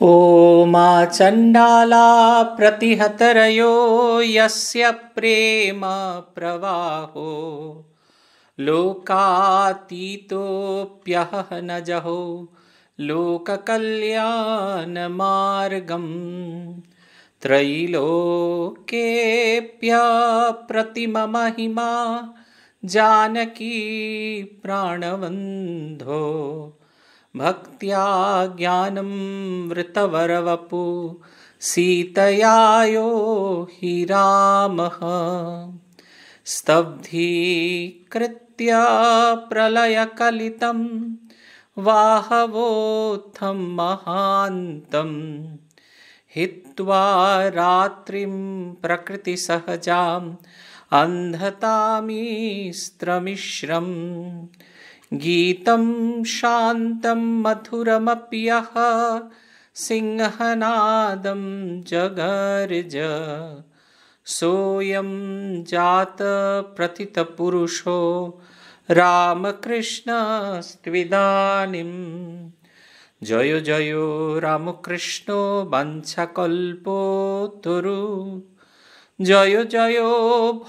मा चण्डाला प्रतिहतरयो यस्य प्रेम प्रवाहो न जहो प्रतिममहिमा जानकी प्राणवन्धो भक्त्या ज्ञानं वृतवरवपु सीतयायो यो हि रामः स्तब्धीकृत्य प्रलयकलितं बाहवोथं महान्तं हित्वा रात्रिं प्रकृतिसहजाम् अन्धतामि गीतं शान्तं मधुरमपि सिंहनादं जगर्ज सोऽयं जातप्रथितपुरुषो रामकृष्णस्त्विदानीं जयो जयो रामकृष्णो वंशकल्पो तुरु जयो जयो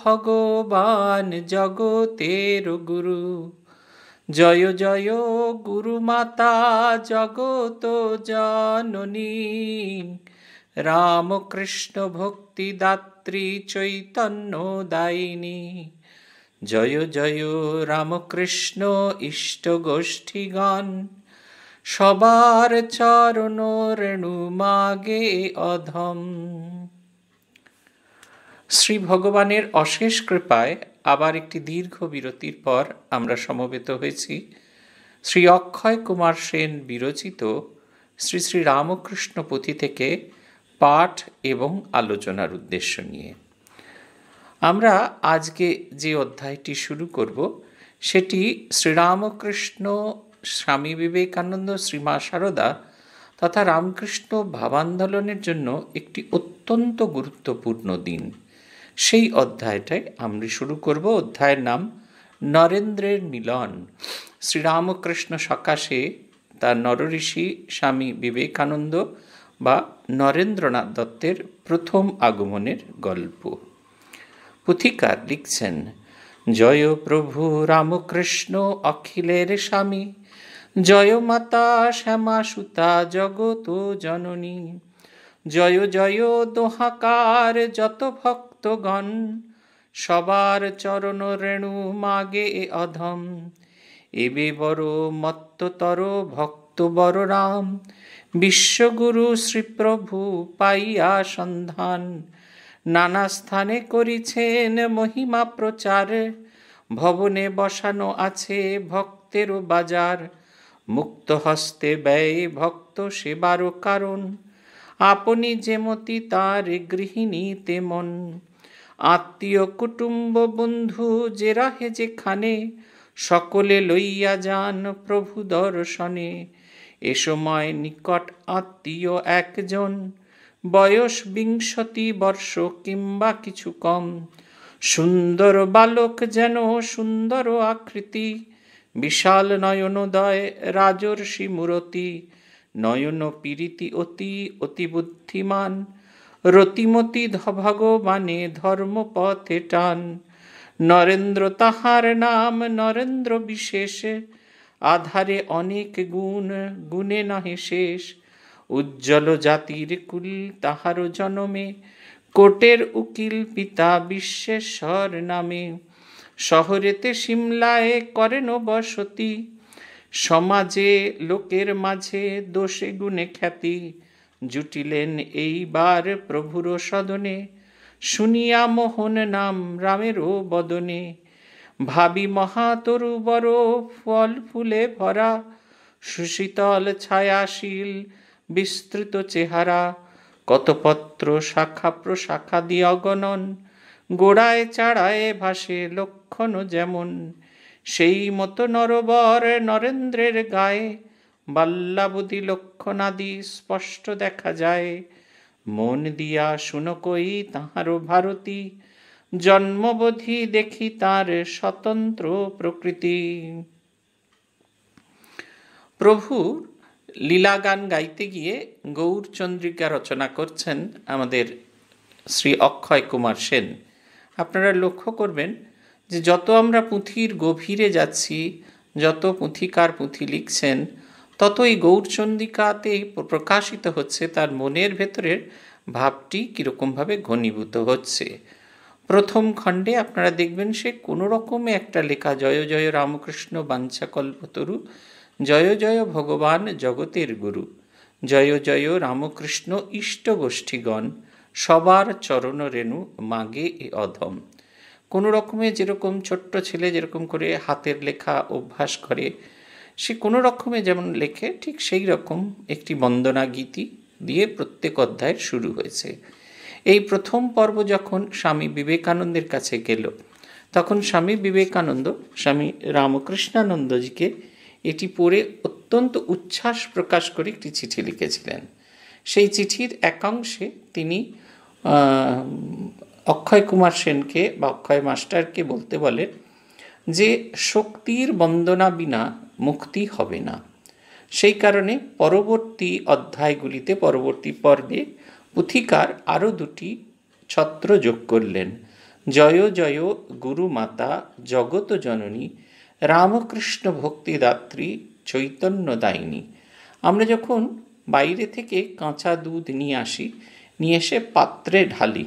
भगवान् जगोतेरुगुरु জয় জয় গুরুমাতা জগত জননী রামকৃষ্ণ ভক্তিদাত্রী চৈতন্য দায়িনী জয় জয় রামকৃষ্ণ ইষ্ট গোষ্ঠীগণ সবার চরণ রেণু মাগে অধম শ্রী ভগবানের অশেষ কৃপায় আবার একটি দীর্ঘ বিরতির পর আমরা সমবেত হয়েছি শ্রী অক্ষয় কুমার সেন বিরচিত শ্রী শ্রী রামকৃষ্ণ পুঁথি থেকে পাঠ এবং আলোচনার উদ্দেশ্য নিয়ে আমরা আজকে যে অধ্যায়টি শুরু করব সেটি শ্রীরামকৃষ্ণ স্বামী বিবেকানন্দ শ্রীমা সারদা তথা রামকৃষ্ণ ভাবান্দোলনের জন্য একটি অত্যন্ত গুরুত্বপূর্ণ দিন সেই অধ্যায়টাই আমরা শুরু করব অধ্যায়ের নাম নরেন্দ্রের মিলন শ্রীরামকৃষ্ণ সকাশে তার নরঋষি স্বামী বিবেকানন্দ বা নরেন্দ্রনাথ দত্তের প্রথম আগমনের গল্প পুথিকার লিখছেন জয় প্রভু রামকৃষ্ণ অখিলের স্বামী জয় মাতা শ্যামা সুতা জগত জননী জয় জয় দোহাকার যত ভক্ত ভক্তগণ সবার চরণ রেণু মাগে এ অধম এবে বড় মত্ততর ভক্ত বড় রাম বিশ্বগুরু শ্রীপ্রভু পাইয়া সন্ধান নানা স্থানে করিছেন মহিমা প্রচার ভবনে বসানো আছে ভক্তেরও বাজার মুক্ত হস্তে ব্যয় ভক্ত সেবারও কারণ আপনি যেমতি তার গৃহিণী তেমন আত্মীয় কুটুম্ব বন্ধু যে রাহে যেখানে সকলে লইয়া যান প্রভু দর্শনে এ সময় নিকট আত্মীয় একজন বয়স বিংশতি বর্ষ কিংবা কিছু কম সুন্দর বালক যেন সুন্দর আকৃতি বিশাল নয়নোদয় রাজর্ষি মূরতি নয়ন পীড়িতি অতি অতি বুদ্ধিমান রতিমতি ভগবানে পথে টান নরেন্দ্র তাহার নাম নরেন্দ্র বিশেষে আধারে অনেক গুণ গুণে নাহে শেষ উজ্জ্বল জাতির কুল তাহারও জনমে কোটের উকিল পিতা বিশ্বেশ্বর নামে শহরেতে সিমলায় করেন বসতি সমাজে লোকের মাঝে দোষে গুণে খ্যাতি জুটিলেন এইবার প্রভুর সদনে শুনিয়া মোহন নাম রামেরও বদনে ভাবি তরু বড় ফল ফুলে ভরা সুশীতল ছায়াশীল বিস্তৃত চেহারা কতপত্র শাখা প্রশাখা দি অগণন গোড়ায় চাড়ায় ভাসে লক্ষণ যেমন সেই মতো নরবর নরেন্দ্রের গায়ে বাল্যাবধি লক্ষণাদি স্পষ্ট দেখা যায় মন দিয়া শুনকই তাহারও ভারতী জন্মবধি দেখি তার স্বতন্ত্র প্রকৃতি প্রভুর লীলা গান গাইতে গিয়ে গৌরচন্দ্রিকা রচনা করছেন আমাদের শ্রী অক্ষয় কুমার সেন আপনারা লক্ষ্য করবেন যে যত আমরা পুঁথির গভীরে যাচ্ছি যত পুঁথিকার পুঁথি লিখছেন ততই গৌরচন্দ্রিকাতে প্রকাশিত হচ্ছে তার মনের ভেতরের ভাবটি কীরকমভাবে ঘনীভূত হচ্ছে প্রথম খণ্ডে আপনারা দেখবেন সে কোনো রকমে একটা লেখা জয় জয় রামকৃষ্ণ বাঞ্ছাকল্পতরু জয় জয় ভগবান জগতের গুরু জয় জয় রামকৃষ্ণ ইষ্টগোষ্ঠীগণ সবার চরণ রেণু মাগে এ অধম কোনো রকমে যেরকম ছোট্ট ছেলে যেরকম করে হাতের লেখা অভ্যাস করে সে কোনো রকমে যেমন লেখে ঠিক সেই রকম একটি বন্দনা গীতি দিয়ে প্রত্যেক অধ্যায়ের শুরু হয়েছে এই প্রথম পর্ব যখন স্বামী বিবেকানন্দের কাছে গেল তখন স্বামী বিবেকানন্দ স্বামী রামকৃষ্ণানন্দজিকে এটি পড়ে অত্যন্ত উচ্ছ্বাস প্রকাশ করে একটি চিঠি লিখেছিলেন সেই চিঠির একাংশে তিনি অক্ষয় কুমার সেনকে বা অক্ষয় মাস্টারকে বলতে বলেন যে শক্তির বন্দনা বিনা মুক্তি হবে না সেই কারণে পরবর্তী অধ্যায়গুলিতে পরবর্তী পর্বে পুথিকার আরও দুটি ছত্র যোগ করলেন জয় জয় গুরুমাতা জগত জননী রামকৃষ্ণ ভক্তিদাত্রী চৈতন্য দায়িনী আমরা যখন বাইরে থেকে কাঁচা দুধ নিয়ে আসি নিয়ে এসে পাত্রে ঢালি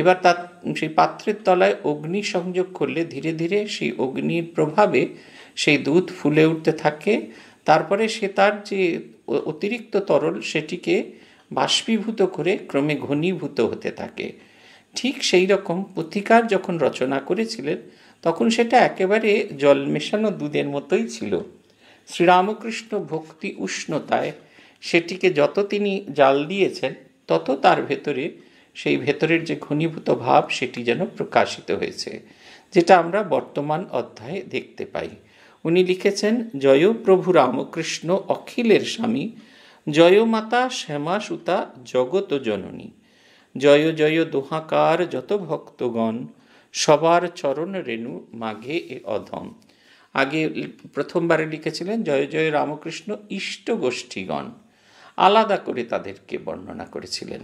এবার তার সেই পাত্রের তলায় অগ্নি সংযোগ করলে ধীরে ধীরে সেই অগ্নির প্রভাবে সেই দুধ ফুলে উঠতে থাকে তারপরে সে তার যে অতিরিক্ত তরল সেটিকে বাষ্পীভূত করে ক্রমে ঘনীভূত হতে থাকে ঠিক সেই রকম পথিকার যখন রচনা করেছিলেন তখন সেটা একেবারে জল মেশানো দুধের মতোই ছিল শ্রীরামকৃষ্ণ ভক্তি উষ্ণতায় সেটিকে যত তিনি জাল দিয়েছেন তত তার ভেতরে সেই ভেতরের যে ঘনীভূত ভাব সেটি যেন প্রকাশিত হয়েছে যেটা আমরা বর্তমান অধ্যায়ে দেখতে পাই উনি লিখেছেন জয় প্রভু রামকৃষ্ণ অখিলের স্বামী মাতা শ্যামা সুতা জগত জননী জয় জয় দোহাকার যত ভক্তগণ সবার চরণ রেণু মাঘে এ অধম আগে প্রথমবারে লিখেছিলেন জয় জয় রামকৃষ্ণ ইষ্ট গোষ্ঠীগণ আলাদা করে তাদেরকে বর্ণনা করেছিলেন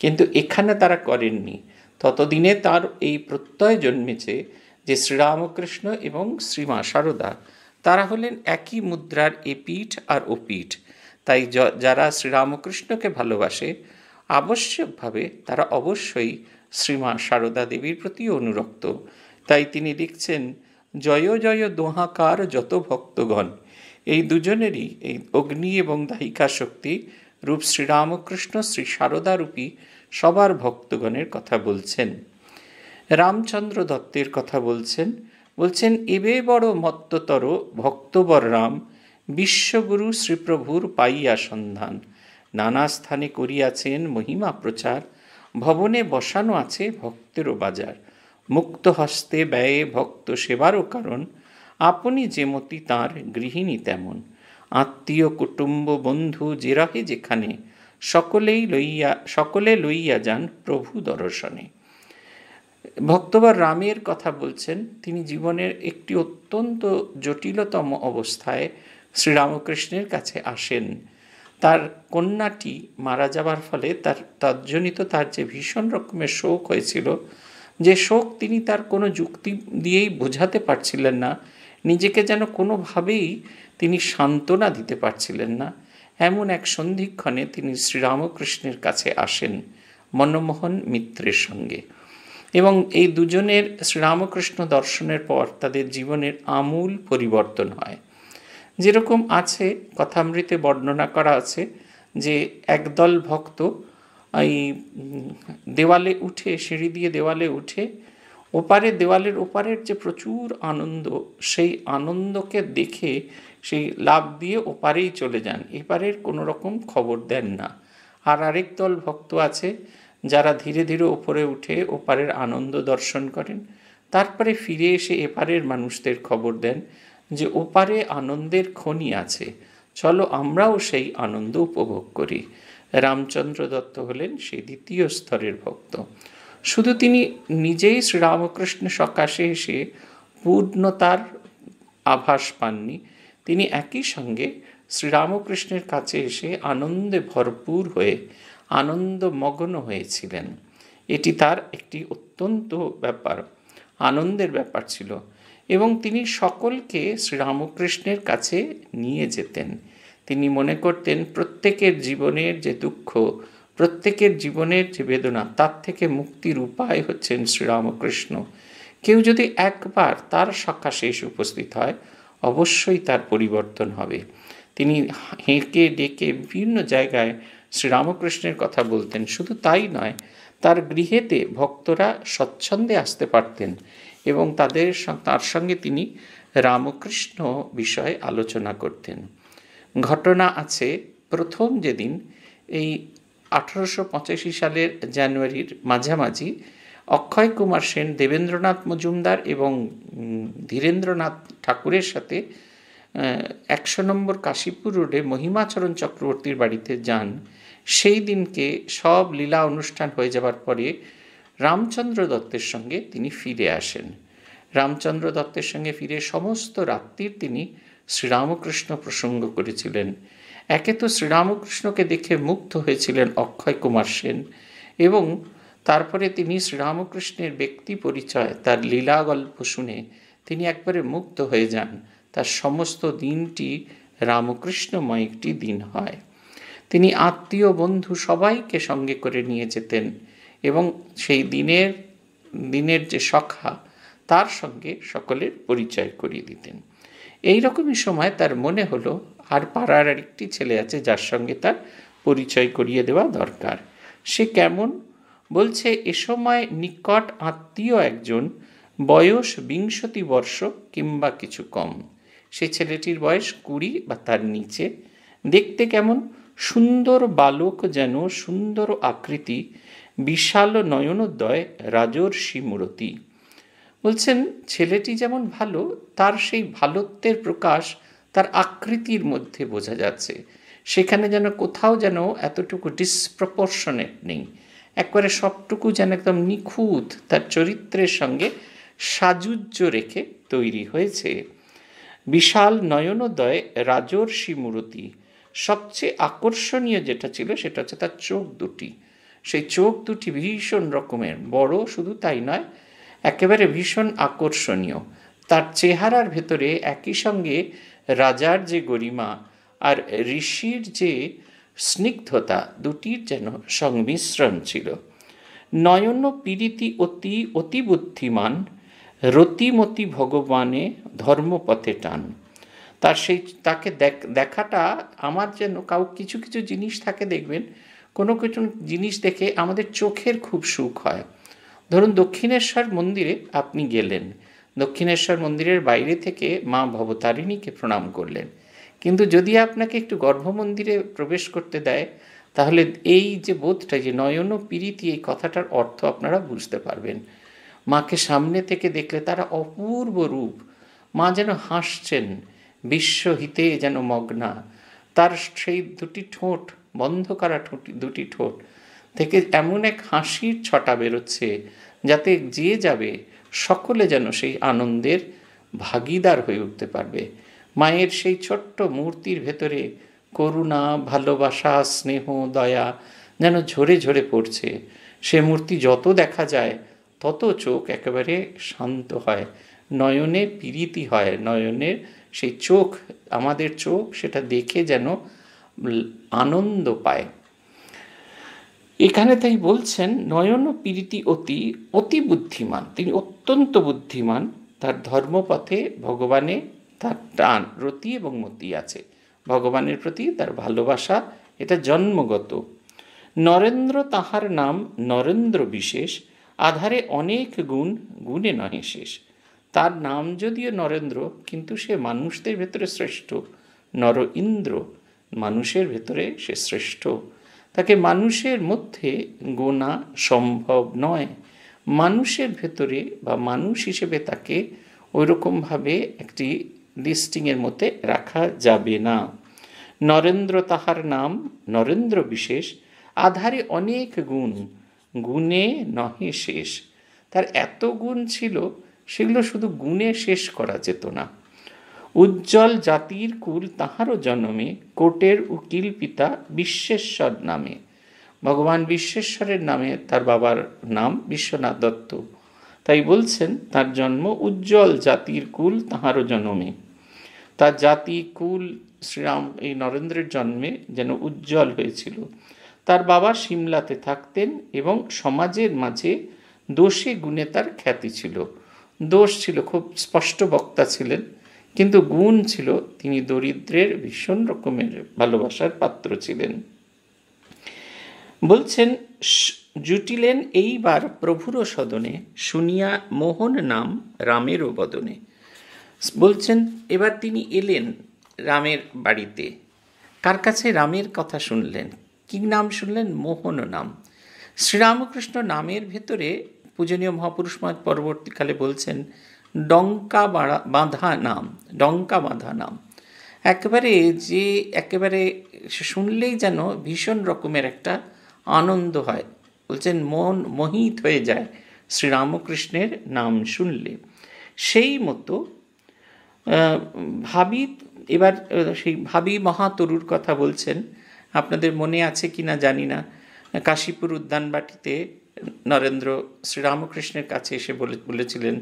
কিন্তু এখানে তারা করেননি ততদিনে তার এই প্রত্যয় জন্মেছে যে শ্রীরামকৃষ্ণ এবং শ্রীমা সারদা তারা হলেন একই মুদ্রার এ পীঠ আর ও তাই যারা শ্রীরামকৃষ্ণকে ভালোবাসে আবশ্যকভাবে তারা অবশ্যই শ্রীমা সারদা দেবীর প্রতি অনুরক্ত তাই তিনি লিখছেন জয় জয় দোহাকার যত ভক্তগণ এই দুজনেরই এই অগ্নি এবং দাহিকা শক্তি রূপ শ্রীরামকৃষ্ণ শ্রী রূপী সবার ভক্তগণের কথা বলছেন রামচন্দ্র দত্তের কথা বলছেন বলছেন এবে বড় মত্ততর ভক্তবর রাম বিশ্বগুরু শ্রীপ্রভুর পাইয়া সন্ধান নানা স্থানে করিয়াছেন মহিমা প্রচার ভবনে বসানো আছে ভক্তেরও বাজার মুক্ত হস্তে ব্যয়ে ভক্ত সেবারও কারণ আপনি যে তার তাঁর গৃহিণী তেমন আত্মীয় কুটুম্ব বন্ধু যেরাহে যেখানে সকলেই লইয়া সকলে লইয়া যান প্রভু দর্শনে ভক্তবার রামের কথা বলছেন তিনি জীবনের একটি অত্যন্ত জটিলতম অবস্থায় শ্রীরামকৃষ্ণের কাছে আসেন তার কন্যাটি মারা যাবার ফলে তার তজ্জনিত তার যে ভীষণ রকমের শোক হয়েছিল যে শোক তিনি তার কোনো যুক্তি দিয়েই বোঝাতে পারছিলেন না নিজেকে যেন কোনোভাবেই তিনি সান্ত্বনা দিতে পারছিলেন না এমন এক সন্ধিক্ষণে তিনি শ্রীরামকৃষ্ণের কাছে আসেন মনমোহন মিত্রের সঙ্গে এবং এই দুজনের শ্রীরামকৃষ্ণ দর্শনের পর তাদের জীবনের আমূল পরিবর্তন হয় যেরকম আছে কথামৃতে বর্ণনা করা আছে যে একদল ভক্ত এই দেওয়ালে উঠে সিঁড়ি দিয়ে দেওয়ালে উঠে ওপারে দেওয়ালের ওপারের যে প্রচুর আনন্দ সেই আনন্দকে দেখে সেই লাভ দিয়ে ওপারেই চলে যান এপারের কোনো রকম খবর দেন না আর আরেক দল ভক্ত আছে যারা ধীরে ধীরে ওপরে উঠে ওপারের আনন্দ দর্শন করেন তারপরে ফিরে এসে এপারের মানুষদের খবর দেন যে ওপারে আনন্দের খনি আছে চলো আমরাও সেই আনন্দ উপভোগ করি রামচন্দ্র দত্ত হলেন সেই দ্বিতীয় স্তরের ভক্ত শুধু তিনি নিজেই শ্রীরামকৃষ্ণ সকাশে এসে পূর্ণতার আভাস পাননি তিনি একই সঙ্গে শ্রীরামকৃষ্ণের কাছে এসে আনন্দে ভরপুর হয়ে আনন্দমগ্ন হয়েছিলেন এটি তার একটি অত্যন্ত ব্যাপার আনন্দের ব্যাপার ছিল এবং তিনি সকলকে শ্রীরামকৃষ্ণের কাছে নিয়ে যেতেন তিনি মনে করতেন প্রত্যেকের জীবনের যে দুঃখ প্রত্যেকের জীবনের যে বেদনা তার থেকে মুক্তির উপায় হচ্ছেন শ্রীরামকৃষ্ণ কেউ যদি একবার তার সকাশে এসে উপস্থিত হয় অবশ্যই তার পরিবর্তন হবে তিনি হেঁকে ডেকে বিভিন্ন জায়গায় শ্রীরামকৃষ্ণের কথা বলতেন শুধু তাই নয় তার গৃহেতে ভক্তরা স্বচ্ছন্দে আসতে পারতেন এবং তাদের তার সঙ্গে তিনি রামকৃষ্ণ বিষয়ে আলোচনা করতেন ঘটনা আছে প্রথম যেদিন এই আঠারোশো সালের জানুয়ারির মাঝামাঝি অক্ষয় কুমার সেন দেবেন্দ্রনাথ মজুমদার এবং ধীরেন্দ্রনাথ ঠাকুরের সাথে একশো নম্বর কাশীপুর রোডে মহিমাচরণ চক্রবর্তীর বাড়িতে যান সেই দিনকে সব লীলা অনুষ্ঠান হয়ে যাবার পরে রামচন্দ্র দত্তের সঙ্গে তিনি ফিরে আসেন রামচন্দ্র দত্তের সঙ্গে ফিরে সমস্ত রাত্রির তিনি শ্রীরামকৃষ্ণ প্রসঙ্গ করেছিলেন একে তো শ্রীরামকৃষ্ণকে দেখে মুগ্ধ হয়েছিলেন অক্ষয় কুমার সেন এবং তারপরে তিনি শ্রীরামকৃষ্ণের ব্যক্তি পরিচয় তার লীলা গল্প শুনে তিনি একবারে মুক্ত হয়ে যান তার সমস্ত দিনটি রামকৃষ্ণময় একটি দিন হয় তিনি আত্মীয় বন্ধু সবাইকে সঙ্গে করে নিয়ে যেতেন এবং সেই দিনের দিনের যে সখা তার সঙ্গে সকলের পরিচয় করিয়ে দিতেন এই রকমই সময় তার মনে হলো আর পাড়ার একটি ছেলে আছে যার সঙ্গে তার পরিচয় করিয়ে দেওয়া দরকার সে কেমন বলছে এ সময় নিকট আত্মীয় একজন বয়স বিংশতি বর্ষ কিংবা কিছু কম সে ছেলেটির বয়স কুড়ি বা তার নিচে দেখতে কেমন সুন্দর বালক যেন সুন্দর আকৃতি বিশাল নয়নোদ্বয় রাজর্ষি মূরতি বলছেন ছেলেটি যেমন ভালো তার সেই ভালত্বের প্রকাশ তার আকৃতির মধ্যে বোঝা যাচ্ছে সেখানে যেন কোথাও যেন এতটুকু ডিসপ্রপোর্শনেট নেই একবারে সবটুকু যেন একদম নিখুঁত তার চরিত্রের সঙ্গে সাজুজ্য রেখে তৈরি হয়েছে বিশাল নয়নোদয় রাজর্ষি মূরতি সবচেয়ে আকর্ষণীয় যেটা ছিল সেটা হচ্ছে তার চোখ দুটি সেই চোখ দুটি ভীষণ রকমের বড় শুধু তাই নয় একেবারে ভীষণ আকর্ষণীয় তার চেহারার ভেতরে একই সঙ্গে রাজার যে গরিমা আর ঋষির যে স্নিগ্ধতা দুটির যেন সংমিশ্রণ ছিল নয়ন পীড়িতি অতি অতি বুদ্ধিমান রতিমতি ভগবানে ধর্মপথে টান তার সেই তাকে দেখাটা আমার যেন কাউ কিছু কিছু জিনিস থাকে দেখবেন কোনো কিছু জিনিস দেখে আমাদের চোখের খুব সুখ হয় ধরুন দক্ষিণেশ্বর মন্দিরে আপনি গেলেন দক্ষিণেশ্বর মন্দিরের বাইরে থেকে মা ভবতারিণীকে প্রণাম করলেন কিন্তু যদি আপনাকে একটু গর্ভমন্দিরে প্রবেশ করতে দেয় তাহলে এই যে বোধটা যে নয়ন পীড়িতি এই কথাটার অর্থ আপনারা বুঝতে পারবেন মাকে সামনে থেকে দেখলে তারা অপূর্ব রূপ মা যেন হাসছেন বিশ্বহিতে যেন মগ্না তার সেই দুটি ঠোঁট বন্ধ করা ঠোঁটি দুটি ঠোঁট থেকে এমন এক হাসির ছটা বেরোচ্ছে যাতে যে যাবে সকলে যেন সেই আনন্দের ভাগিদার হয়ে উঠতে পারবে মায়ের সেই ছোট্ট মূর্তির ভেতরে করুণা ভালোবাসা স্নেহ দয়া যেন ঝরে ঝরে পড়ছে সে মূর্তি যত দেখা যায় তত চোখ একেবারে শান্ত হয় নয়নে পীড়িতি হয় নয়নের সেই চোখ আমাদের চোখ সেটা দেখে যেন আনন্দ পায় এখানে তাই বলছেন নয়ন পীড়িতি অতি অতি বুদ্ধিমান তিনি অত্যন্ত বুদ্ধিমান তার ধর্মপথে ভগবানে তার টান রতি এবং মতি আছে ভগবানের প্রতি তার ভালোবাসা এটা জন্মগত নরেন্দ্র তাহার নাম নরেন্দ্র বিশেষ আধারে অনেক গুণ গুণে নহে শেষ তার নাম যদিও নরেন্দ্র কিন্তু সে মানুষদের ভেতরে শ্রেষ্ঠ নর ইন্দ্র মানুষের ভেতরে সে শ্রেষ্ঠ তাকে মানুষের মধ্যে গোনা সম্ভব নয় মানুষের ভেতরে বা মানুষ হিসেবে তাকে ওইরকমভাবে একটি লিস্টিংয়ের মধ্যে রাখা যাবে না নরেন্দ্র তাহার নাম নরেন্দ্র বিশেষ আধারে অনেক গুণ গুণে নহে শেষ তার এত গুণ ছিল সেগুলো শুধু গুণে শেষ করা যেত না উজ্জ্বল জাতির কুল তাহারও জন্মে কোটের উকিল পিতা বিশ্বেশ্বর নামে ভগবান বিশ্বেশ্বরের নামে তার বাবার নাম বিশ্বনাথ দত্ত তাই বলছেন তার জন্ম উজ্জ্বল জাতির কুল তাহারও জন্মে তার জাতি কুল শ্রীরাম এই নরেন্দ্রের জন্মে যেন উজ্জ্বল হয়েছিল তার বাবা সিমলাতে থাকতেন এবং সমাজের মাঝে দোষে গুণে তার খ্যাতি ছিল দোষ ছিল খুব স্পষ্ট বক্তা ছিলেন কিন্তু গুণ ছিল তিনি দরিদ্রের ভীষণ রকমের ভালোবাসার পাত্র ছিলেন বলছেন জুটিলেন এইবার প্রভুর সদনে শুনিয়া মোহন নাম রামেরও বদনে বলছেন এবার তিনি এলেন রামের বাড়িতে কার কাছে রামের কথা শুনলেন কি নাম শুনলেন মোহন নাম শ্রীরামকৃষ্ণ নামের ভেতরে পূজনীয় মহাপুরুষ মহাজ পরবর্তীকালে বলছেন ডঙ্কা বাঁধা নাম ডঙ্কা বাঁধা নাম একেবারে যে একেবারে শুনলেই যেন ভীষণ রকমের একটা আনন্দ হয় বলছেন মন মোহিত হয়ে যায় শ্রীরামকৃষ্ণের নাম শুনলে সেই মতো ভাবি এবার সেই ভাবি মহাতরুর কথা বলছেন আপনাদের মনে আছে কি না জানি না কাশীপুর উদ্যানবাটিতে নরেন্দ্র শ্রীরামকৃষ্ণের কাছে এসে বলেছিলেন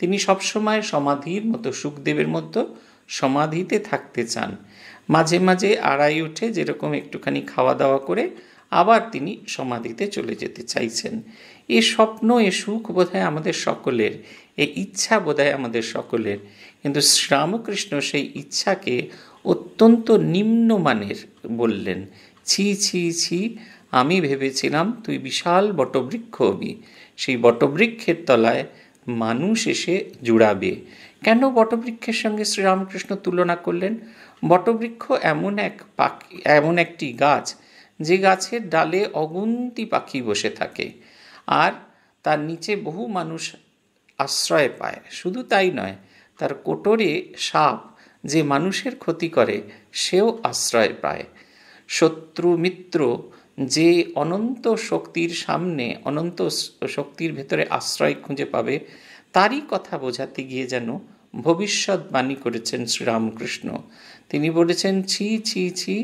তিনি সবসময় সমাধির মতো সুখদেবের মতো সমাধিতে থাকতে চান মাঝে মাঝে আড়াই উঠে যেরকম একটুখানি খাওয়া দাওয়া করে আবার তিনি সমাধিতে চলে যেতে চাইছেন এ স্বপ্ন এ সুখ বোধহয় আমাদের সকলের এ ইচ্ছা বোধহয় আমাদের সকলের কিন্তু শ্রীরামকৃষ্ণ সেই ইচ্ছাকে অত্যন্ত নিম্নমানের বললেন ছি ছি ছি আমি ভেবেছিলাম তুই বিশাল বটবৃক্ষ হবি সেই বটবৃক্ষের তলায় মানুষ এসে জুড়াবে কেন বটবৃক্ষের সঙ্গে শ্রীরামকৃষ্ণ তুলনা করলেন বটবৃক্ষ এমন এক পাখি এমন একটি গাছ যে গাছের ডালে অগুন্তি পাখি বসে থাকে আর তার নিচে বহু মানুষ আশ্রয় পায় শুধু তাই নয় তার কোটরে সাপ যে মানুষের ক্ষতি করে সেও আশ্রয় পায় শত্রু মিত্র যে অনন্ত শক্তির সামনে অনন্ত শক্তির ভেতরে আশ্রয় খুঁজে পাবে তারই কথা বোঝাতে গিয়ে যেন ভবিষ্যৎবাণী করেছেন শ্রীরামকৃষ্ণ তিনি বলেছেন ছি ছি ছি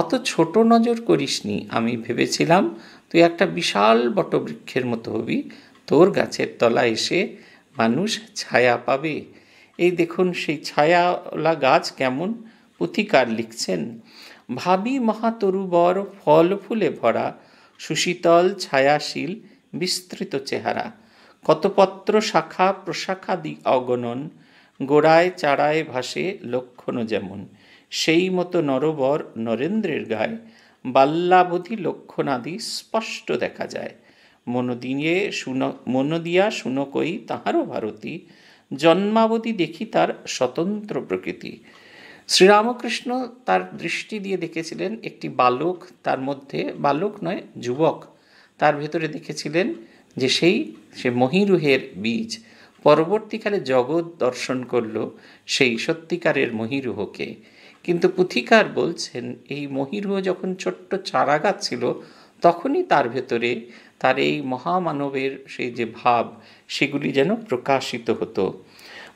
অত ছোট নজর করিসনি আমি ভেবেছিলাম তুই একটা বিশাল বটবৃক্ষের মতো হবি তোর গাছের তলা এসে মানুষ ছায়া পাবে এই দেখুন সেই ছায়াওয়ালা গাছ কেমন পুথিকার লিখছেন ভাবি মহাতরুবর ফল ফুলে ভরা সুশীতল ছায়াশীল বিস্তৃত চেহারা কতপত্র শাখা প্রশাখাদি অগণন গোড়ায় চারায় ভাসে লক্ষণও যেমন সেই মতো নরবর নরেন্দ্রের গায়ে বাল্যাবধি লক্ষণাদি স্পষ্ট দেখা যায় মনোদিনে শুন মনোদিয়া শুনকই তাহারও ভারতী জন্মাবধি দেখি তার স্বতন্ত্র প্রকৃতি শ্রীরামকৃষ্ণ তার দৃষ্টি দিয়ে দেখেছিলেন একটি বালক তার মধ্যে বালক নয় যুবক তার ভেতরে দেখেছিলেন যে সেই সে মহিরুহের বীজ পরবর্তীকালে জগৎ দর্শন করল সেই সত্যিকারের মহিরুহকে কিন্তু পুথিকার বলছেন এই মহিরুহ যখন ছোট্ট চারাগাছ ছিল তখনই তার ভেতরে তার এই মহামানবের সেই যে ভাব সেগুলি যেন প্রকাশিত হতো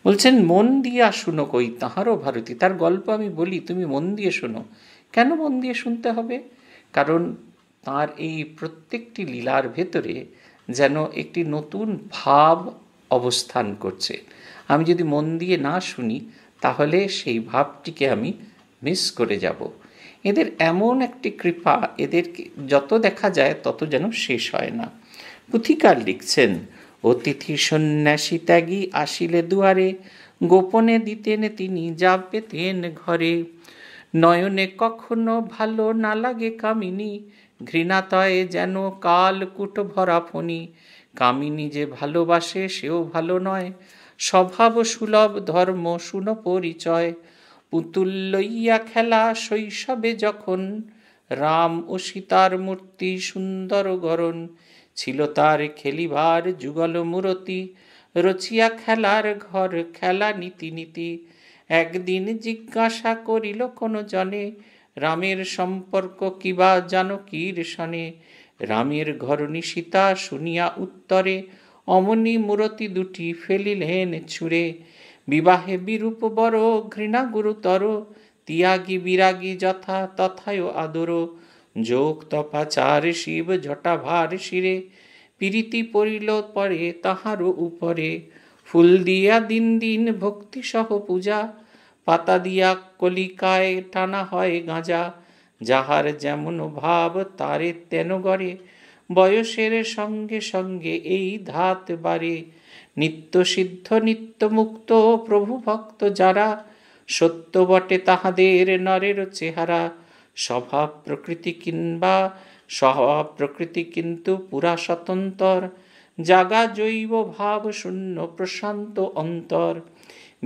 বলছেন মন আর শুনো কই তাহারও ভারতী তার গল্প আমি বলি তুমি মন দিয়ে শোনো কেন মন দিয়ে শুনতে হবে কারণ তার এই প্রত্যেকটি লীলার ভেতরে যেন একটি নতুন ভাব অবস্থান করছে আমি যদি মন দিয়ে না শুনি তাহলে সেই ভাবটিকে আমি মিস করে যাব এদের এমন একটি কৃপা এদেরকে যত দেখা যায় তত যেন শেষ হয় না পুথিকার লিখছেন অতিথি সন্ন্যাসী ত্যাগী আসিলে দুয়ারে গোপনে দিতেন তিনি যা পেতেন ঘরে নয়নে কখনো ভালো না লাগে কামিনী ঘৃণাতয়ে যেন কাল কুট ভরা ফণি কামিনী যে ভালোবাসে সেও ভালো নয় স্বভাব সুলভ ধর্ম শুনো পরিচয় পুতুল লইয়া খেলা শৈশবে যখন রাম ও সীতার মূর্তি সুন্দর গরণ ছিল তার খেলিবার যুগল মূরতি রচিয়া খেলার ঘর খেলা নীতি নীতি একদিন জিজ্ঞাসা করিল কোনো জনে রামের সম্পর্ক কিবা জানকীর শনে রামের ঘরণী সীতা শুনিয়া উত্তরে অমনি মূরতি দুটি ফেলিলেন ছুঁড়ে বিবাহে বিরূপ বড় ঘৃণা গুরুতর তিয়াগী বিরাগী যথা তথায় আদর যোগ তপাচার শিব জটাভার শিরে পিরিতি পড়িল পরে তাহার উপরে ফুল দিয়া দিন দিন ভক্তি সহ পূজা পাতা দিয়া কলিকায় টানা হয় গাঁজা যাহার যেমন ভাব তারে তেন গড়ে বয়সের সঙ্গে সঙ্গে এই ধাত বাড়ে নিত্যসিদ্ধ নিত্যমুক্ত প্রভুভক্ত যারা সত্য বটে তাহাদের নরের চেহারা স্বভাব প্রকৃতি কিংবা স্বভাব প্রকৃতি কিন্তু পুরা স্বতন্তর জাগা জৈব ভাব শূন্য প্রশান্ত অন্তর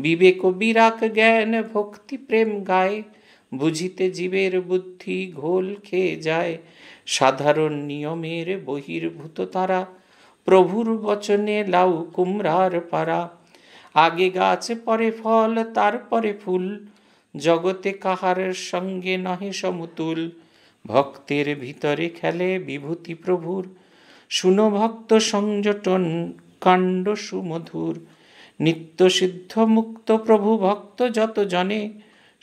বিবেক বিরাক জ্ঞান ভক্তি প্রেম গায় বুঝিতে জীবের বুদ্ধি ঘোল খেয়ে যায় সাধারণ নিয়মের বহির্ভূত তারা প্রভুর বচনে লাউ কুমড়ার পারা আগে গাছ পরে ফল তারপরে ফুল জগতে কাহার সঙ্গে নহে সমতুল ভক্তের ভিতরে খেলে বিভূতি প্রভুর শুনো ভক্ত সংযটন কাণ্ড সুমধুর নিত্য সিদ্ধ মুক্ত প্রভু ভক্ত যত জনে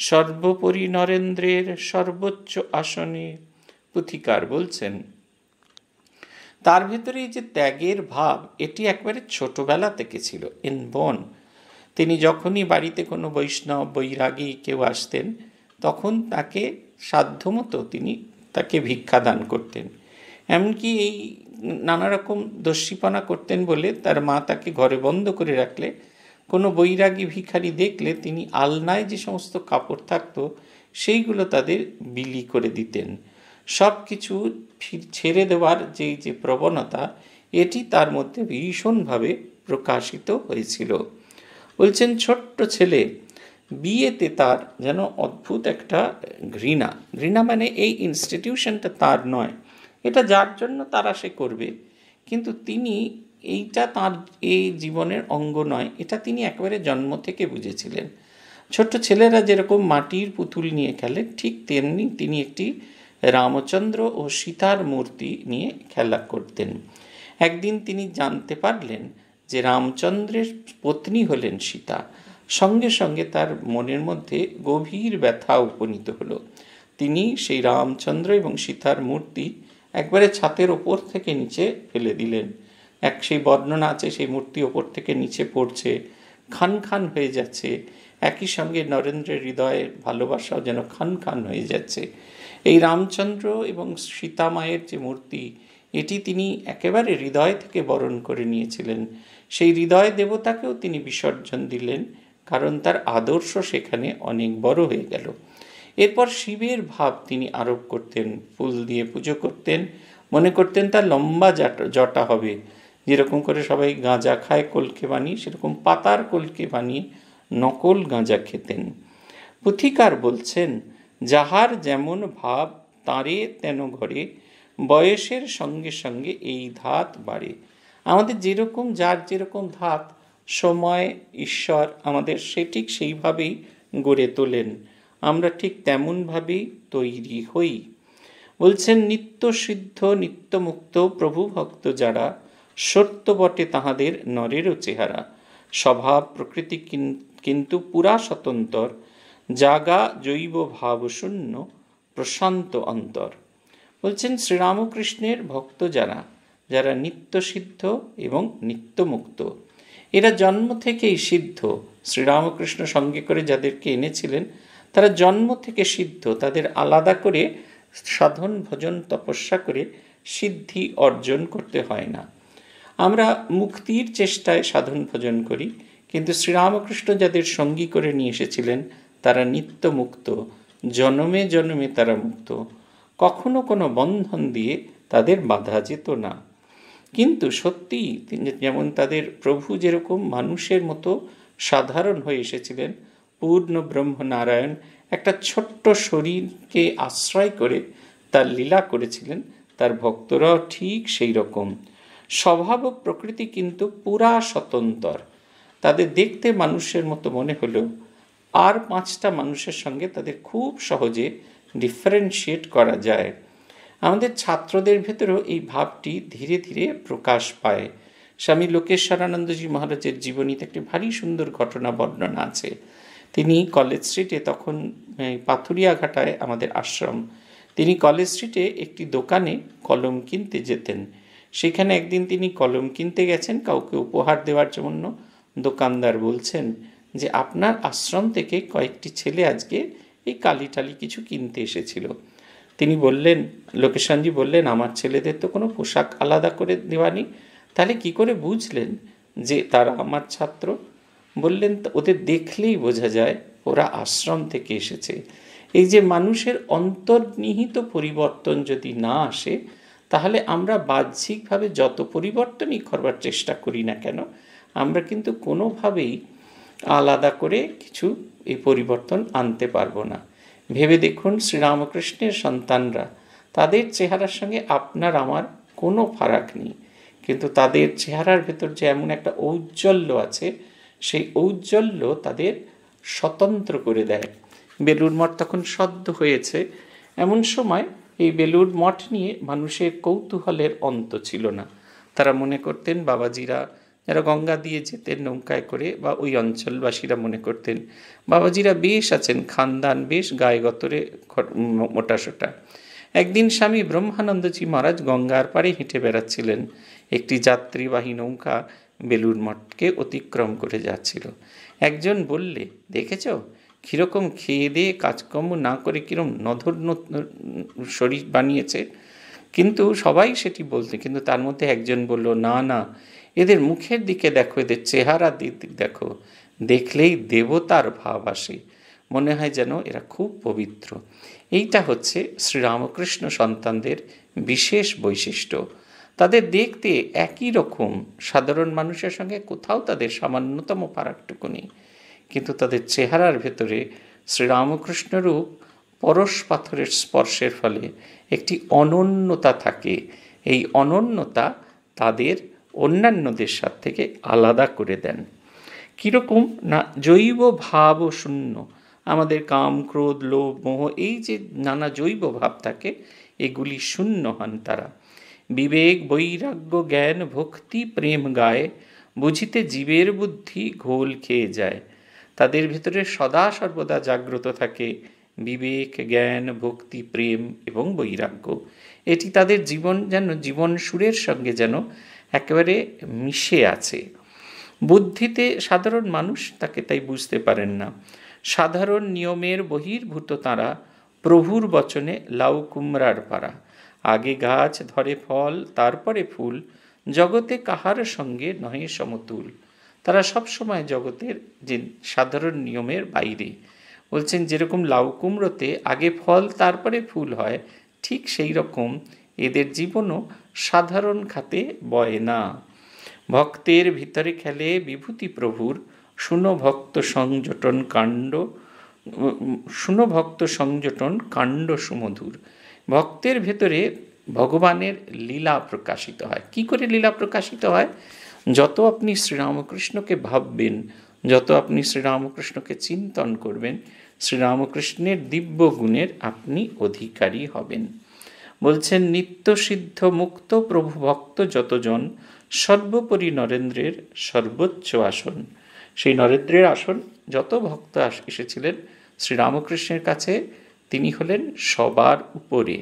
সর্বোপরি নরেন্দ্রের সর্বোচ্চ আসনে পুথিকার বলছেন তার ভেতরে যে ত্যাগের ভাব এটি একবারে ছোটবেলা থেকে ছিল বন তিনি যখনই বাড়িতে কোনো বৈষ্ণব বৈরাগী কেউ আসতেন তখন তাকে সাধ্যমতো তিনি তাকে ভিক্ষা দান করতেন এমনকি এই নানা রকম দস্যিপনা করতেন বলে তার মা তাকে ঘরে বন্ধ করে রাখলে কোনো বৈরাগী ভিখারি দেখলে তিনি আলনায় যে সমস্ত কাপড় থাকতো সেইগুলো তাদের বিলি করে দিতেন সব কিছু ছেড়ে দেওয়ার যে যে প্রবণতা এটি তার মধ্যে ভীষণভাবে প্রকাশিত হয়েছিল বলছেন ছোট্ট ছেলে বিয়েতে তার যেন অদ্ভুত একটা ঘৃণা ঘৃণা মানে এই ইনস্টিটিউশনটা তার নয় এটা যার জন্য তারা সে করবে কিন্তু তিনি এইটা তার এই জীবনের অঙ্গ নয় এটা তিনি একেবারে জন্ম থেকে বুঝেছিলেন ছোট্ট ছেলেরা যেরকম মাটির পুতুল নিয়ে খেলে ঠিক তেমনি তিনি একটি রামচন্দ্র ও সীতার মূর্তি নিয়ে খেলা করতেন একদিন তিনি জানতে পারলেন যে রামচন্দ্রের পত্নী হলেন সীতা সঙ্গে সঙ্গে তার মনের মধ্যে গভীর ব্যথা উপনীত হল তিনি সেই রামচন্দ্র এবং সীতার মূর্তি একবারে ছাতের ওপর থেকে নিচে ফেলে দিলেন এক সেই বর্ণনা আছে সেই মূর্তি ওপর থেকে নিচে পড়ছে খান খান হয়ে যাচ্ছে একই সঙ্গে নরেন্দ্রের হৃদয়ের ভালোবাসাও যেন খান খান হয়ে যাচ্ছে এই রামচন্দ্র এবং সীতামায়ের যে মূর্তি এটি তিনি একেবারে হৃদয় থেকে বরণ করে নিয়েছিলেন সেই হৃদয় দেবতাকেও তিনি বিসর্জন দিলেন কারণ তার আদর্শ সেখানে অনেক বড় হয়ে গেল এরপর শিবের ভাব তিনি আরোপ করতেন ফুল দিয়ে পুজো করতেন মনে করতেন তার লম্বা জটা হবে যেরকম করে সবাই গাঁজা খায় কলকে বানিয়ে সেরকম পাতার কলকে বানিয়ে নকল গাঁজা খেতেন পুথিকার বলছেন যাহার যেমন ভাব তাঁরে তেন ঘরে বয়সের সঙ্গে সঙ্গে এই ধাত বাড়ে আমাদের যেরকম যার যেরকম ধাত সময় ঈশ্বর আমাদের সে ঠিক সেইভাবেই গড়ে তোলেন আমরা ঠিক তেমনভাবেই তৈরি হই বলছেন নিত্য সিদ্ধ নিত্যমুক্ত প্রভু ভক্ত যারা সত্য বটে তাহাদের নরেরও চেহারা স্বভাব প্রকৃতি কিন্তু পুরা স্বতন্ত্র জাগা জৈব ভাবশূন্য প্রশান্ত অন্তর বলছেন শ্রীরামকৃষ্ণের ভক্ত যারা যারা নিত্য সিদ্ধ এবং নিত্যমুক্ত এরা জন্ম থেকেই সিদ্ধ শ্রীরামকৃষ্ণ সঙ্গে করে যাদেরকে এনেছিলেন তারা জন্ম থেকে সিদ্ধ তাদের আলাদা করে সাধন ভজন তপস্যা করে সিদ্ধি অর্জন করতে হয় না আমরা মুক্তির চেষ্টায় সাধন ভজন করি কিন্তু শ্রীরামকৃষ্ণ যাদের সঙ্গী করে নিয়ে এসেছিলেন তারা নিত্য মুক্ত জন্মে জন্মে তারা মুক্ত কখনো কোনো বন্ধন দিয়ে তাদের বাধা যেত না কিন্তু সত্যি যেমন তাদের প্রভু যেরকম মানুষের মতো সাধারণ হয়ে এসেছিলেন পূর্ণ ব্রহ্ম নারায়ণ একটা ছোট্ট শরীরকে আশ্রয় করে তার লীলা করেছিলেন তার ভক্তরাও ঠিক সেই রকম স্বভাব প্রকৃতি কিন্তু পুরা স্বতন্ত্র তাদের দেখতে মানুষের মতো মনে হলেও আর পাঁচটা মানুষের সঙ্গে তাদের খুব সহজে ডিফারেন্সিয়েট করা যায় আমাদের ছাত্রদের ভেতরেও এই ভাবটি ধীরে ধীরে প্রকাশ পায় স্বামী লোকেশ্বরানন্দজি মহারাজের জীবনীতে একটি ভারী সুন্দর ঘটনা বর্ণনা আছে তিনি কলেজ স্ট্রিটে তখন পাথুরিয়াঘাটায় আমাদের আশ্রম তিনি কলেজ স্ট্রিটে একটি দোকানে কলম কিনতে যেতেন সেখানে একদিন তিনি কলম কিনতে গেছেন কাউকে উপহার দেওয়ার জন্য দোকানদার বলছেন যে আপনার আশ্রম থেকে কয়েকটি ছেলে আজকে এই কালি টালি কিছু কিনতে এসেছিল তিনি বললেন লোকেশনজি বললেন আমার ছেলেদের তো কোনো পোশাক আলাদা করে দেওয়ানি তাহলে কি করে বুঝলেন যে তারা আমার ছাত্র বললেন ওদের দেখলেই বোঝা যায় ওরা আশ্রম থেকে এসেছে এই যে মানুষের অন্তর্নিহিত পরিবর্তন যদি না আসে তাহলে আমরা বাহ্যিকভাবে যত পরিবর্তনই করবার চেষ্টা করি না কেন আমরা কিন্তু কোনোভাবেই আলাদা করে কিছু এই পরিবর্তন আনতে পারবো না ভেবে দেখুন শ্রীরামকৃষ্ণের সন্তানরা তাদের চেহারার সঙ্গে আপনার আমার কোনো ফারাক নেই কিন্তু তাদের চেহারার ভেতর যে এমন একটা ঔজ্জ্বল্য আছে সেই ঔজ্জ্বল্য তাদের স্বতন্ত্র করে দেয় বেলুর মঠ তখন সদ্য হয়েছে এমন সময় এই বেলুর মঠ নিয়ে মানুষের কৌতূহলের অন্ত ছিল না তারা মনে করতেন বাবাজিরা যারা গঙ্গা দিয়ে যেতেন নৌকায় করে বা ওই অঞ্চলবাসীরা মনে করতেন বাবাজিরা বেশ আছেন খানদান বেশ গায়ে গতরে মোটাসোটা একদিন স্বামী ব্রহ্মানন্দজি মহারাজ গঙ্গার পাড়ে হেঁটে বেড়াচ্ছিলেন একটি যাত্রীবাহী নৌকা বেলুর মঠকে অতিক্রম করে যাচ্ছিল একজন বললে দেখেছ কীরকম খেয়ে দিয়ে কাজকর্ম না করে কীরকম নধর শরীর বানিয়েছে কিন্তু সবাই সেটি বলতে কিন্তু তার মধ্যে একজন বলল না না এদের মুখের দিকে দেখো এদের চেহারা দিক দেখো দেখলেই দেবতার ভাব আসে মনে হয় যেন এরা খুব পবিত্র এইটা হচ্ছে শ্রীরামকৃষ্ণ সন্তানদের বিশেষ বৈশিষ্ট্য তাদের দেখতে একই রকম সাধারণ মানুষের সঙ্গে কোথাও তাদের সামান্যতম ফারাকটুকু নেই কিন্তু তাদের চেহারার ভেতরে শ্রীরামকৃষ্ণরূপ পরশ পাথরের স্পর্শের ফলে একটি অনন্যতা থাকে এই অনন্যতা তাদের অন্যান্যদের সাথে থেকে আলাদা করে দেন কীরকম না জৈব ভাব শূন্য আমাদের কাম ক্রোধ লোভ মোহ এই যে নানা জৈব ভাব থাকে এগুলি শূন্য হন তারা বিবেক বৈরাগ্য জ্ঞান ভক্তি প্রেম গায়ে বুঝিতে জীবের বুদ্ধি ঘোল খেয়ে যায় তাদের ভেতরে সদা সর্বদা জাগ্রত থাকে বিবেক জ্ঞান ভক্তি প্রেম এবং বৈরাগ্য এটি তাদের জীবন যেন জীবন সুরের সঙ্গে যেন একেবারে মিশে আছে বুদ্ধিতে সাধারণ মানুষ তাকে তাই বুঝতে পারেন না সাধারণ নিয়মের বহির্ভূত তারা প্রভুর বচনে লাউ কুমড়ার পাড়া আগে গাছ ধরে ফল তারপরে ফুল জগতে কাহার সঙ্গে নহে সমতুল তারা সবসময় জগতের যে সাধারণ নিয়মের বাইরে বলছেন যেরকম লাউ কুমড়োতে আগে ফল তারপরে ফুল হয় ঠিক সেই রকম এদের জীবনও সাধারণ খাতে বয় না ভক্তের ভিতরে খেলে বিভূতি প্রভুর ভক্ত সংযটন কাণ্ড ভক্ত সংযটন কাণ্ড সুমধুর ভক্তের ভেতরে ভগবানের লীলা প্রকাশিত হয় কি করে লীলা প্রকাশিত হয় যত আপনি শ্রীরামকৃষ্ণকে ভাববেন যত আপনি শ্রীরামকৃষ্ণকে চিন্তন করবেন শ্রীরামকৃষ্ণের দিব্য গুণের আপনি অধিকারী হবেন বলছেন নিত্যসিদ্ধ মুক্ত প্রভু ভক্ত যতজন সর্বোপরি নরেন্দ্রের সর্বোচ্চ আসন সেই নরেন্দ্রের আসন যত ভক্ত এসেছিলেন শ্রীরামকৃষ্ণের কাছে তিনি হলেন সবার উপরে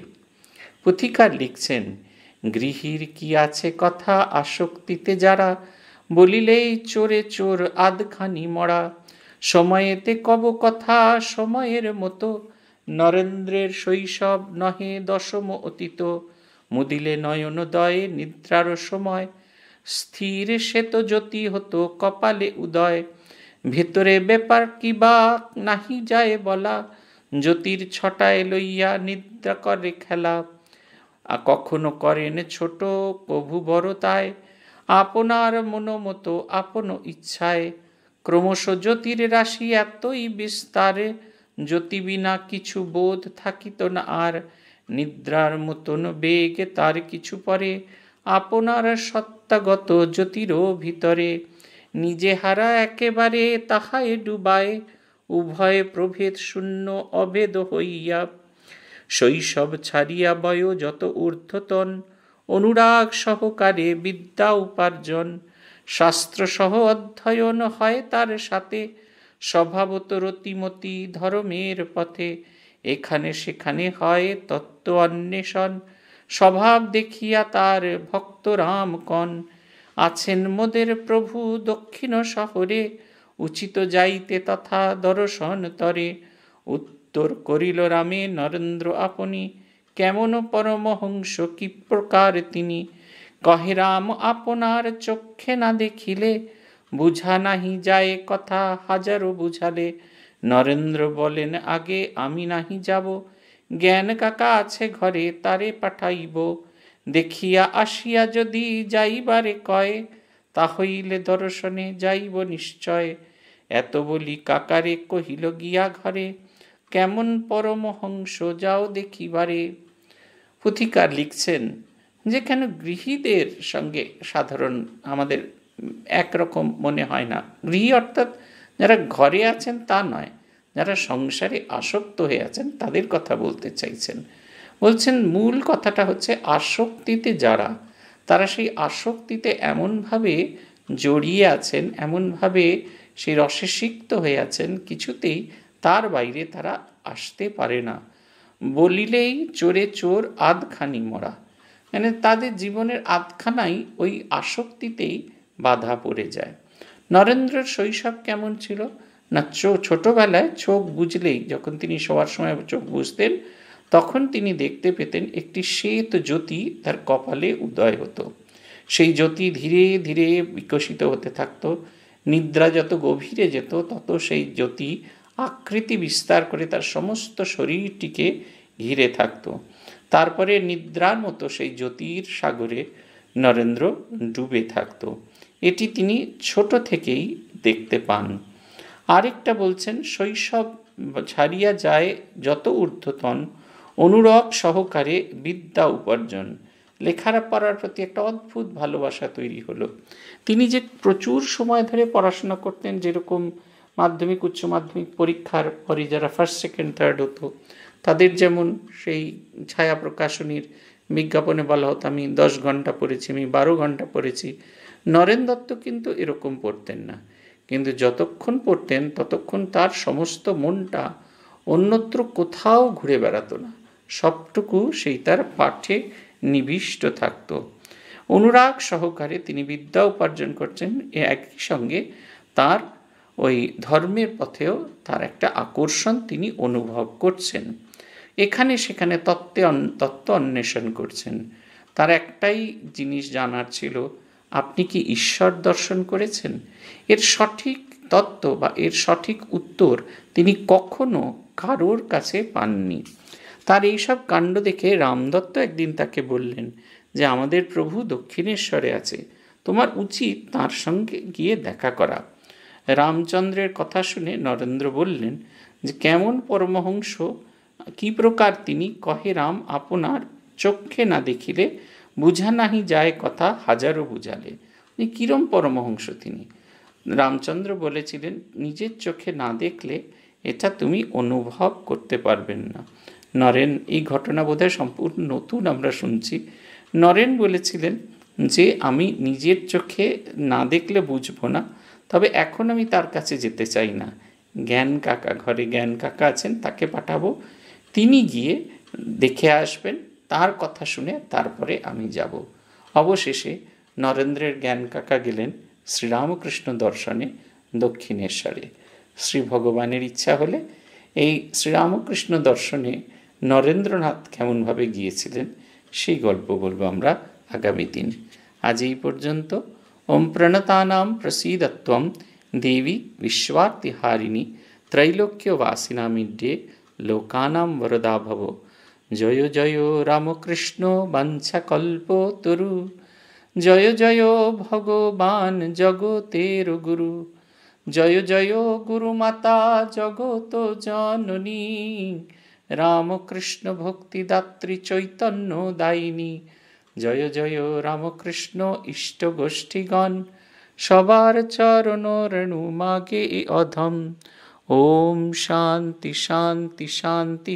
পথিকার লিখছেন গৃহীর কি আছে কথা আসক্তিতে যারা বলিলেই চোরে চোর আধখানি মরা সময়েতে কব কথা সময়ের মতো নরেন্দ্রের শৈশব নহে দশম অতীত মুদিলে নয়নোদয়ে নিদ্রার সময় স্থির শ্বেত জ্যোতি হতো কপালে উদয় ভেতরে ব্যাপার কি বা নাহি যায় বলা জ্যোতির ছটায় লইয়া নিদ্রা করে খেলা আর কখনো করেন ছোট কভু বড়তায় আপনার মনোমতো আপন ইচ্ছায় ক্রমশ জ্যোতির রাশি এতই বিস্তারে জ্যোতি বিনা কিছু বোধ থাকিত না আর নিদ্রার মতন বেগে তার কিছু পরে আপনার সত্তাগত জ্যোতিরও ভিতরে নিজে হারা একেবারে তাহায় ডুবায় উভয় প্রভেদ শূন্য অভেদ হইয়া শৈশব ছাড়িয়া বয় যত ঊর্ধ্বতন অনুরাগ সহকারে বিদ্যা উপার্জন শাস্ত্রসহ অধ্যয়ন হয় তার সাথে স্বভাবত রতিমতি ধর্মের পথে এখানে সেখানে হয় তত্ত্ব অন্বেষণ স্বভাব দেখিয়া তার ভক্ত রামকণ আছেন মোদের প্রভু দক্ষিণ শহরে উচিত যাইতে তথা দর্শন তরে উত্তর করিল রামে নরেন্দ্র আপনি কেমন পরমহংস কি প্রকার তিনি কহে রাম আপনার চক্ষে না দেখিলে বুঝা নাহি যায় কথা হাজারো বুঝালে নরেন্দ্র বলেন আগে আমি নাহি যাব জ্ঞান কাকা আছে ঘরে তারে পাঠাইব দেখিয়া আসিয়া যদি যাইবারে কয় তাহইলে দর্শনে যাইব নিশ্চয় এত বলি কাকারে কহিল গিয়া ঘরে কেমন পরমহংস যাও দেখিবারে পুথিকার লিখছেন যেখানে গৃহীদের সঙ্গে সাধারণ আমাদের একরকম মনে হয় না গৃহী অর্থাৎ যারা ঘরে আছেন তা নয় যারা সংসারে আসক্ত হয়ে আছেন তাদের কথা বলতে চাইছেন বলছেন মূল কথাটা হচ্ছে আসক্তিতে যারা তারা সেই আসক্তিতে এমনভাবে জড়িয়ে আছেন এমনভাবে সেই রসে সিক্ত হয়ে আছেন কিছুতেই তার বাইরে তারা আসতে পারে না বলিলেই চোরে চোর আধখানি মরা মানে তাদের জীবনের আধখানাই ওই আসক্তিতেই বাধা পড়ে যায় নরেন্দ্রর শৈশব কেমন ছিল না চো ছোটোবেলায় চোখ বুঝলেই যখন তিনি শোয়ার সময় চোখ বুঝতেন তখন তিনি দেখতে পেতেন একটি শ্বেত জ্যোতি তার কপালে উদয় হতো সেই জ্যোতি ধীরে ধীরে বিকশিত হতে থাকত নিদ্রা যত গভীরে যেত তত সেই জ্যোতি আকৃতি বিস্তার করে তার সমস্ত শরীরটিকে ঘিরে থাকত তারপরে নিদ্রার মতো সেই জ্যোতির সাগরে নরেন্দ্র ডুবে থাকতো এটি তিনি ছোট থেকেই দেখতে পান আরেকটা বলছেন শৈশব ছাড়িয়া যায় যত ঊর্ধ্বতন অনুরব সহকারে বিদ্যা উপার্জন লেখারা পড়ার প্রতি একটা অদ্ভুত ভালোবাসা তৈরি হলো তিনি যে প্রচুর সময় ধরে পড়াশোনা করতেন যেরকম মাধ্যমিক উচ্চ মাধ্যমিক পরীক্ষার পরে যারা ফার্স্ট সেকেন্ড থার্ড হতো তাদের যেমন সেই ছায়া প্রকাশনীর বিজ্ঞাপনে বলা হতো আমি দশ ঘন্টা পড়েছি আমি বারো ঘন্টা পড়েছি নরেন দত্ত কিন্তু এরকম পড়তেন না কিন্তু যতক্ষণ পড়তেন ততক্ষণ তার সমস্ত মনটা অন্যত্র কোথাও ঘুরে বেড়াতো না সবটুকু সেই তার পাঠে নিবিষ্ট থাকত অনুরাগ সহকারে তিনি বিদ্যা উপার্জন করছেন এ একই সঙ্গে তার ওই ধর্মের পথেও তার একটা আকর্ষণ তিনি অনুভব করছেন এখানে সেখানে তত্ত্বে তত্ত্ব অন্বেষণ করছেন তার একটাই জিনিস জানার ছিল আপনি কি ঈশ্বর দর্শন করেছেন এর সঠিক তত্ত্ব বা এর সঠিক উত্তর তিনি কখনো কারোর কাছে পাননি তার এইসব কাণ্ড দেখে রামদত্ত একদিন তাকে বললেন যে আমাদের প্রভু দক্ষিণেশ্বরে আছে তোমার উচিত তার সঙ্গে গিয়ে দেখা করা রামচন্দ্রের কথা শুনে নরেন্দ্র বললেন যে কেমন পরমহংস কি প্রকার তিনি কহে রাম আপনার চক্ষে না দেখিলে বুঝা নাহি যায় কথা হাজারও বুঝালে উনি কিরম পরমহংস তিনি রামচন্দ্র বলেছিলেন নিজের চোখে না দেখলে এটা তুমি অনুভব করতে পারবেন না নরেন এই ঘটনা বোধহয় সম্পূর্ণ নতুন আমরা শুনছি নরেন বলেছিলেন যে আমি নিজের চোখে না দেখলে বুঝবো না তবে এখন আমি তার কাছে যেতে চাই না জ্ঞান কাকা ঘরে জ্ঞান কাকা আছেন তাকে পাঠাবো তিনি গিয়ে দেখে আসবেন তার কথা শুনে তারপরে আমি যাব অবশেষে নরেন্দ্রের জ্ঞান কাকা গেলেন শ্রীরামকৃষ্ণ দর্শনে দক্ষিণেশ্বরে শ্রী ভগবানের ইচ্ছা হলে এই শ্রীরামকৃষ্ণ দর্শনে নরেন্দ্রনাথ কেমনভাবে গিয়েছিলেন সেই গল্প বলব আমরা আগামী দিন আজ এই পর্যন্ত ওম প্রণতানাম প্রসীদত্বম দেবী বিশ্বার্তিহারিণী ত্রৈলোক্যবাসিনামিডে লোকানাম বরদা জয় জয় রামকৃষ্ণ বাঞ্ছাকল্প তরু জয় জয় ভগবান জগতের গুরু জয় জয় গুরুমাতা জগত জননী রামকৃষ্ণ ভক্তিদাত্রী চৈতন্য দায়িনী জয় জয় রামকৃষ্ণ ইষ্ট গোষ্ঠীগণ সবার চরণ রেণু মাগে অধম ওম শান্তি শান্তি শান্তি